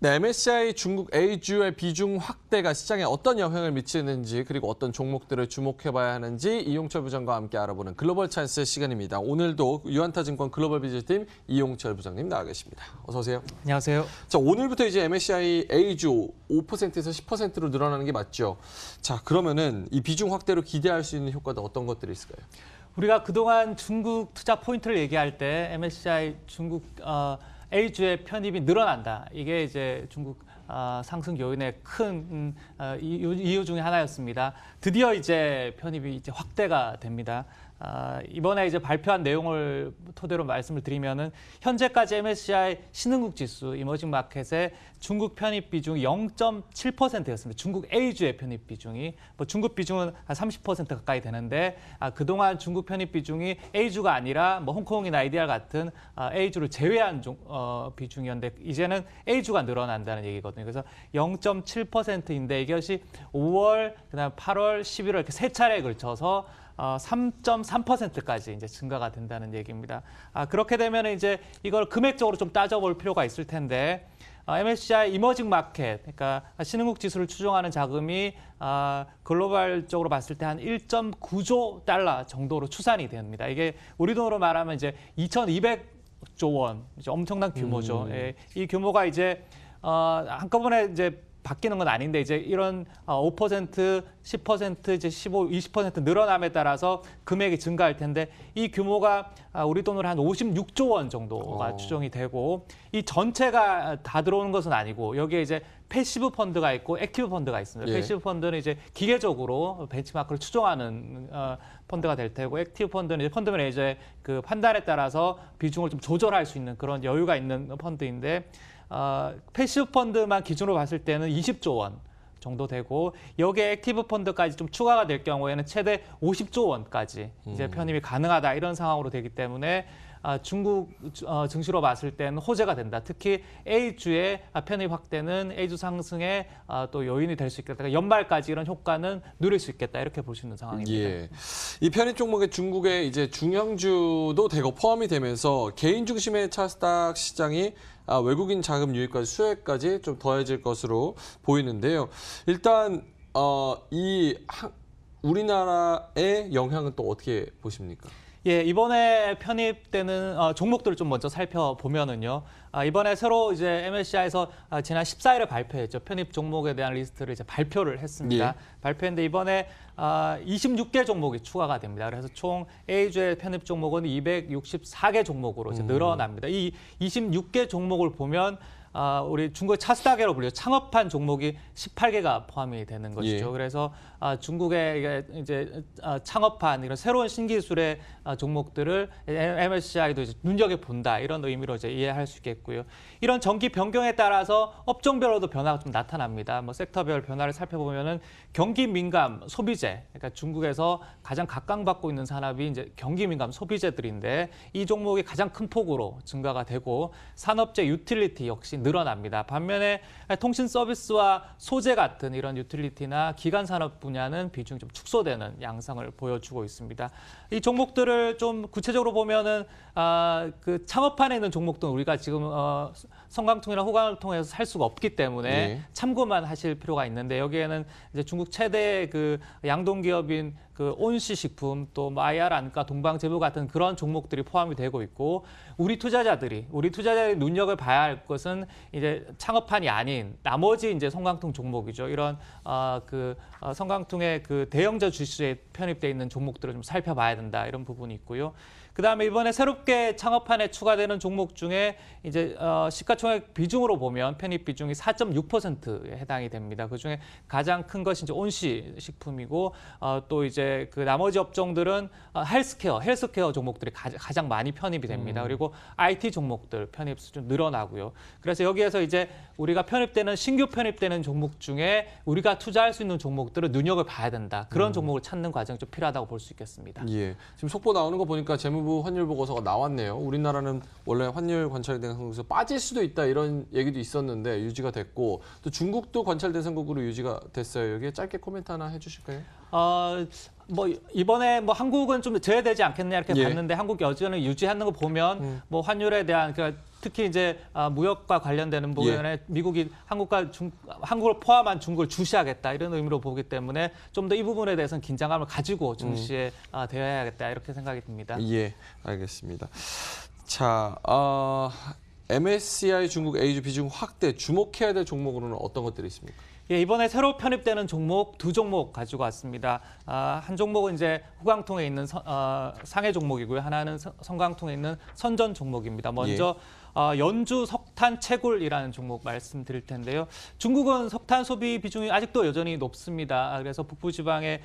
네, MSCI 중국 A주의 비중 확대가 시장에 어떤 영향을 미치는지 그리고 어떤 종목들을 주목해봐야 하는지 이용철 부장과 함께 알아보는 글로벌 찬스 시간입니다. 오늘도 유한타증권 글로벌 비즈팀 이용철 부장님 나와 계십니다. 어서 오세요. 안녕하세요. 자, 오늘부터 이제 MSCI A주 5%에서 10%로 늘어나는 게 맞죠? 자, 그러면은 이 비중 확대로 기대할 수 있는 효과도 어떤 것들이 있을까요? 우리가 그동안 중국 투자 포인트를 얘기할 때 MSCI 중국 어, A주의 편입이 늘어난다. 이게 이제 중국 어, 상승 요인의 큰 어, 이유, 이유 중의 하나였습니다. 드디어 이제 편입이 이제 확대가 됩니다. 아, 이번에 이제 발표한 내용을 토대로 말씀을 드리면은 현재까지 MSCI 신흥국 지수 이머징 마켓의 중국 편입 비중이 0.7%였습니다. 중국 A주의 편입 비중이 뭐 중국 비중은 한 30% 가까이 되는데 아, 그동안 중국 편입 비중이 A주가 아니라 뭐 홍콩이나 ADR 같은 아, A주를 제외한 종, 어, 비중이었는데 이제는 A주가 늘어난다는 얘기거든요. 그래서 0.7%인데 이것이 5월 그다음 8월 11월 이렇게 세 차례에 걸쳐서 3.3%까지 어, 이제 증가가 된다는 얘기입니다. 아, 그렇게 되면 이제 이걸 금액적으로 좀 따져볼 필요가 있을 텐데 어, MSCI 이머징 마켓, 그러니까 신흥국 지수를 추종하는 자금이 아, 어, 글로벌적으로 봤을 때 한 1.9조 달러 정도로 추산이 됩니다. 이게 우리 돈으로 말하면 이제 2,200조 원, 이제 엄청난 규모죠. 음. 예, 이 규모가 이제 어, 한꺼번에 이제 바뀌는 건 아닌데 이제 이런 5% 어, 10% 이제 15 20% 늘어남에 따라서 금액이 증가할 텐데 이 규모가 아, 우리 돈으로 한 56조 원 정도가 어. 추정이 되고 이 전체가 다 들어오는 것은 아니고 여기에 이제 패시브 펀드가 있고 액티브 펀드가 있습니다. 예. 패시브 펀드는 이제 기계적으로 벤치마크를 추정하는 어, 펀드가 될 테고 액티브 펀드는 이제 펀드 매니저의 그 판단에 따라서 비중을 좀 조절할 수 있는 그런 여유가 있는 펀드인데 어, 패시브 펀드만 기준으로 봤을 때는 20조 원 정도 되고 여기에 액티브 펀드까지 좀 추가가 될 경우에는 최대 50조 원까지 이제 음. 편입이 가능하다 이런 상황으로 되기 때문에 아, 중국 어, 증시로 봤을 때는 호재가 된다. 특히 A주의 편입 확대는 A주 상승의 아, 또 요인이 될 수 있겠다. 그러니까 연말까지 이런 효과는 누릴 수 있겠다. 이렇게 볼 수 있는 상황입니다. 예. 이 편입 종목의 중국의 이제 중형주도 대거 포함이 되면서 개인 중심의 차스닥 시장이 아, 외국인 자금 유입까지 수혜까지 좀 더해질 것으로 보이는데요. 일단 어, 이 우리나라의 영향은 또 어떻게 보십니까? 예, 이번에 편입되는 어, 종목들을 좀 먼저 살펴보면은요. 아, 이번에 새로 이제 MSCI에서 아, 지난 14일에 발표했죠. 편입 종목에 대한 리스트를 이제 발표를 했습니다. 예. 발표했는데 이번에 아, 26개 종목이 추가가 됩니다. 그래서 총 A주의 편입 종목은 264개 종목으로 이제 음. 늘어납니다. 음. 이 26개 종목을 보면 아, 우리 중국 차스닥이라고 불려요. 창업한 종목이 18개가 포함이 되는 것이죠. 예. 그래서 아, 중국의 이제 아, 창업한 이런 새로운 신기술의 아, 종목들을 MSCI도 이제 눈여겨 본다 이런 의미로 이제 이해할 수 있겠고요. 이런 정기 변경에 따라서 업종별로도 변화가 좀 나타납니다. 뭐 섹터별 변화를 살펴보면은 경기 민감 소비재, 그러니까 중국에서 가장 각광받고 있는 산업이 이제 경기 민감 소비재들인데 이 종목이 가장 큰 폭으로 증가가 되고 산업재 유틸리티 역시 조금 늘어납니다. 반면에 통신 서비스와 소재 같은 이런 유틸리티나 기간 산업 분야는 비중이 좀 축소되는 양상을 보여주고 있습니다. 이 종목들을 좀 구체적으로 보면은 아, 그 창업판에 있는 종목들은 우리가 지금 어, 성강통이나 호강을 통해서 살 수가 없기 때문에 네. 참고만 하실 필요가 있는데 여기에는 이제 중국 최대 그 양동 기업인 그 온시 식품 또 마이아란가 동방제보 같은 그런 종목들이 포함이 되고 있고 우리 투자자들이 우리 투자자의 눈여겨 봐야 할 것은 이제 창업판이 아닌 나머지 이제 성강통 종목이죠. 이런 아그 어, 성강통의 그, 어, 그 대형자 주식에 편입돼 있는 종목들을 좀 살펴봐야 된다 이런 부분이 있고요. 그다음에 이번에 새롭게 창업판에 추가되는 종목 중에 이제 어, 시가총액 비중으로 보면 편입 비중이 4.6%에 해당이 됩니다. 그 중에 가장 큰 것이 이제 온시 식품이고 어, 또 이제 그 나머지 업종들은 어, 헬스케어, 헬스케어 종목들이 가, 가장 많이 편입이 됩니다. 음. 그리고 IT 종목들 편입 수준 늘어나고요. 그래서 여기에서 이제 우리가 편입되는 신규 편입되는 종목 중에 우리가 투자할 수 있는 종목들을 눈여겨 봐야 된다. 그런 음. 종목을 찾는 과정이 좀 필요하다고 볼 수 있겠습니다. 예. 지금 속보 나오는 거 보니까 재무 외부 환율 보고서가 나왔네요. 우리나라는 원래 환율 관찰 대상국에서 빠질 수도 있다 이런 얘기도 있었는데 유지가 됐고 또 중국도 관찰 대상국으로 유지가 됐어요. 여기에 짧게 코멘트 하나 해주실까요? 어, 뭐 이번에 뭐 한국은 좀 제외되지 않겠냐 이렇게 예. 봤는데 한국 여전히 유지하는 거 보면 음. 뭐 환율에 대한 그러니까 특히 이제 아, 무역과 관련되는 예. 부분에 예. 미국이 한국과 중, 한국을 포함한 중국을 주시하겠다 이런 의미로 보기 때문에 좀 더 이 부분에 대해서는 긴장감을 가지고 중시에 음. 아, 대해야겠다 이렇게 생각이 듭니다. 예, 알겠습니다. 자, 어, MSCI 중국 A주 비중 확대 주목해야 될 종목으로는 어떤 것들이 있습니까? 예, 이번에 새로 편입되는 종목 두 종목 가지고 왔습니다. 아, 한 종목은 이제 후광통에 있는 선, 어, 상해 종목이고요. 하나는 성, 성광통에 있는 선전 종목입니다. 먼저 예. 아, 연주 석탄 채굴이라는 종목 말씀드릴 텐데요. 중국은 석탄 소비 비중이 아직도 여전히 높습니다. 아, 그래서 북부 지방의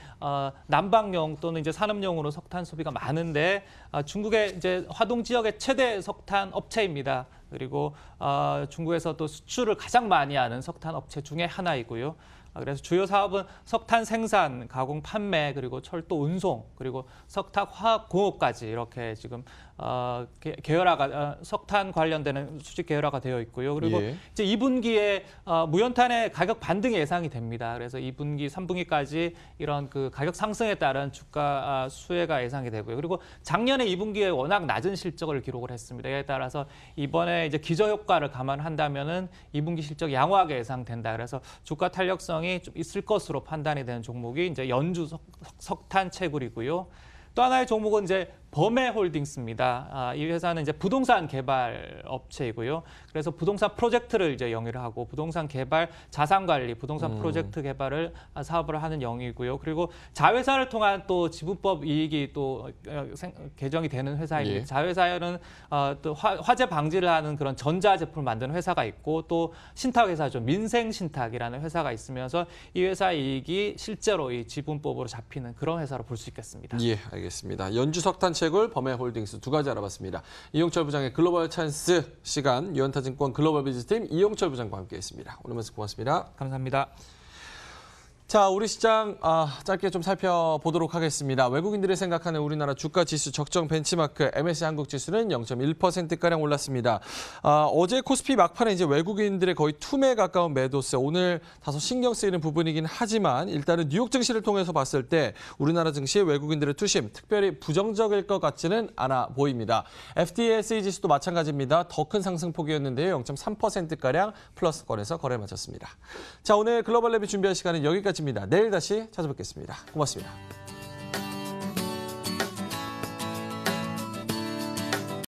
난방용 어, 또는 이제 산업용으로 석탄 소비가 많은데 아, 중국의 이제 화동 지역의 최대 석탄 업체입니다. 그리고 어, 중국에서 또 수출을 가장 많이 하는 석탄 업체 중에 하나이고요. 아, 그래서 주요 사업은 석탄 생산, 가공, 판매, 그리고 철도 운송, 그리고 석탄 화학 공업까지 이렇게 지금 어, 계열화가 어, 석탄 관련되는 수직 계열화가 되어 있고요. 그리고 예. 이제 2분기에 어, 무연탄의 가격 반등이 예상이 됩니다. 그래서 2분기, 3분기까지 이런 그 가격 상승에 따른 주가 아, 수혜가 예상이 되고요. 그리고 작년에 2분기에 워낙 낮은 실적을 기록을 했습니다. 이에 따라서 이번에 이제 기저 효과를 감안한다면은 2분기 실적 양호하게 예상된다. 그래서 주가 탄력성 가능성이 좀 있을 것으로 판단이 되는 종목이 이제 연주 석, 탄 채굴이고요. 또 하나의 종목은 이제 범해홀딩스입니다. 아, 이 회사는 이제 부동산 개발 업체이고요. 그래서 부동산 프로젝트를 이제 영위를 하고 부동산 개발, 자산 관리, 부동산 음. 프로젝트 개발을 아, 사업을 하는 영이고요. 그리고 자회사를 통한 또 지분법 이익이 또 어, 생, 개정이 되는 회사입니다. 예. 자회사는 에 어, 또 화, 재 방지를 하는 그런 전자 제품을 만드는 회사가 있고 또 신탁 회사죠. 민생 신탁이라는 회사가 있으면서 이 회사 이익이 실제로 이 지분법으로 잡히는 그런 회사로 볼 수 있겠습니다. 예, 알겠습니다. 연주 석탄 채굴, 범해 홀딩스 두 가지 알아봤습니다. 이용철 부장의 글로벌 찬스 시간 유현타증권 글로벌 비즈팀 이용철 부장과 함께했습니다. 오늘 말씀 고맙습니다. 감사합니다. 자, 우리 시장 아, 짧게 좀 살펴보도록 하겠습니다. 외국인들이 생각하는 우리나라 주가 지수 적정 벤치마크 MSCI 한국 지수는 0.1%가량 올랐습니다. 아, 어제 코스피 막판에 이제 외국인들의 거의 투매 가까운 매도세 오늘 다소 신경 쓰이는 부분이긴 하지만 일단은 뉴욕 증시를 통해서 봤을 때 우리나라 증시의 외국인들의 투심 특별히 부정적일 것 같지는 않아 보입니다. FTSE 지수도 마찬가지입니다. 더 큰 상승폭이었는데요. 0.3%가량 플러스거래서 거래 마쳤습니다. 자, 오늘 글로벌 랩이 준비한 시간은 여기까지 있습니다. 내일 다시 찾아뵙겠습니다. 고맙습니다.